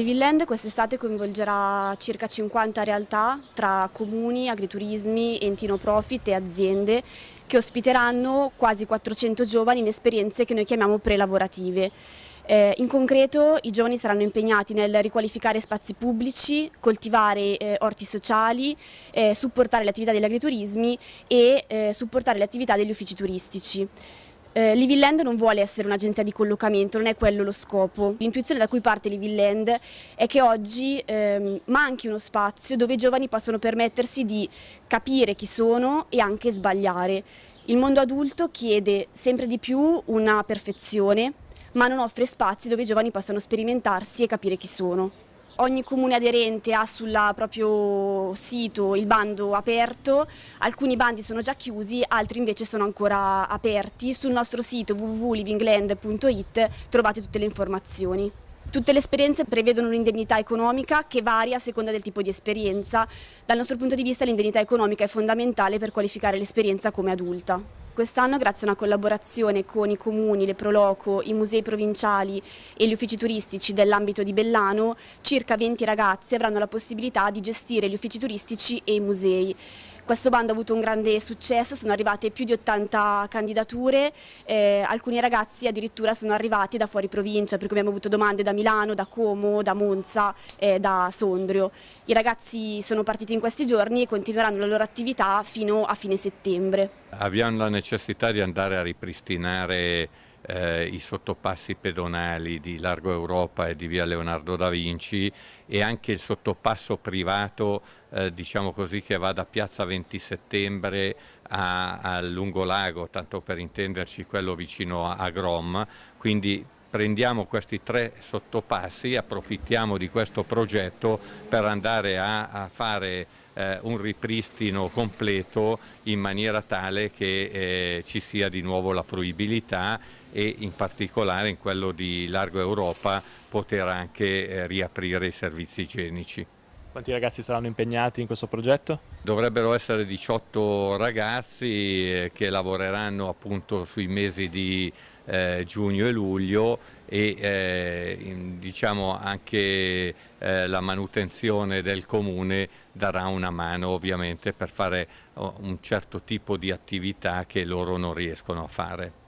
Livilland quest'estate coinvolgerà circa 50 realtà tra comuni, agriturismi, enti no profit e aziende che ospiteranno quasi 400 giovani in esperienze che noi chiamiamo prelavorative. Eh, in concreto i giovani saranno impegnati nel riqualificare spazi pubblici, coltivare eh, orti sociali, eh, supportare le attività degli agriturismi e eh, supportare le attività degli uffici turistici. Eh, Land non vuole essere un'agenzia di collocamento, non è quello lo scopo. L'intuizione da cui parte Living Land è che oggi ehm, manchi uno spazio dove i giovani possono permettersi di capire chi sono e anche sbagliare. Il mondo adulto chiede sempre di più una perfezione, ma non offre spazi dove i giovani possano sperimentarsi e capire chi sono. Ogni comune aderente ha sul proprio sito il bando aperto, alcuni bandi sono già chiusi, altri invece sono ancora aperti. Sul nostro sito www.livingland.it trovate tutte le informazioni. Tutte le esperienze prevedono un'indennità economica che varia a seconda del tipo di esperienza. Dal nostro punto di vista l'indennità economica è fondamentale per qualificare l'esperienza come adulta. Quest'anno, grazie a una collaborazione con i comuni, le Proloco, i musei provinciali e gli uffici turistici dell'ambito di Bellano, circa 20 ragazzi avranno la possibilità di gestire gli uffici turistici e i musei. Questo bando ha avuto un grande successo, sono arrivate più di 80 candidature, eh, alcuni ragazzi addirittura sono arrivati da fuori provincia, per cui abbiamo avuto domande da Milano, da Como, da Monza e eh, da Sondrio. I ragazzi sono partiti in questi giorni e continueranno la loro attività fino a fine settembre. Abbiamo la necessità di andare a ripristinare eh, i sottopassi pedonali di Largo Europa e di via Leonardo da Vinci e anche il sottopasso privato eh, diciamo così, che va da piazza 20 settembre a, Lungolago, tanto per intenderci quello vicino a, a Grom, quindi prendiamo questi tre sottopassi, approfittiamo di questo progetto per andare a, a fare eh, un ripristino completo in maniera tale che eh, ci sia di nuovo la fruibilità e in particolare in quello di Largo Europa poter anche eh, riaprire i servizi igienici. Quanti ragazzi saranno impegnati in questo progetto? Dovrebbero essere 18 ragazzi eh, che lavoreranno appunto sui mesi di eh, giugno e luglio e eh, diciamo anche eh, la manutenzione del comune darà una mano ovviamente per fare oh, un certo tipo di attività che loro non riescono a fare.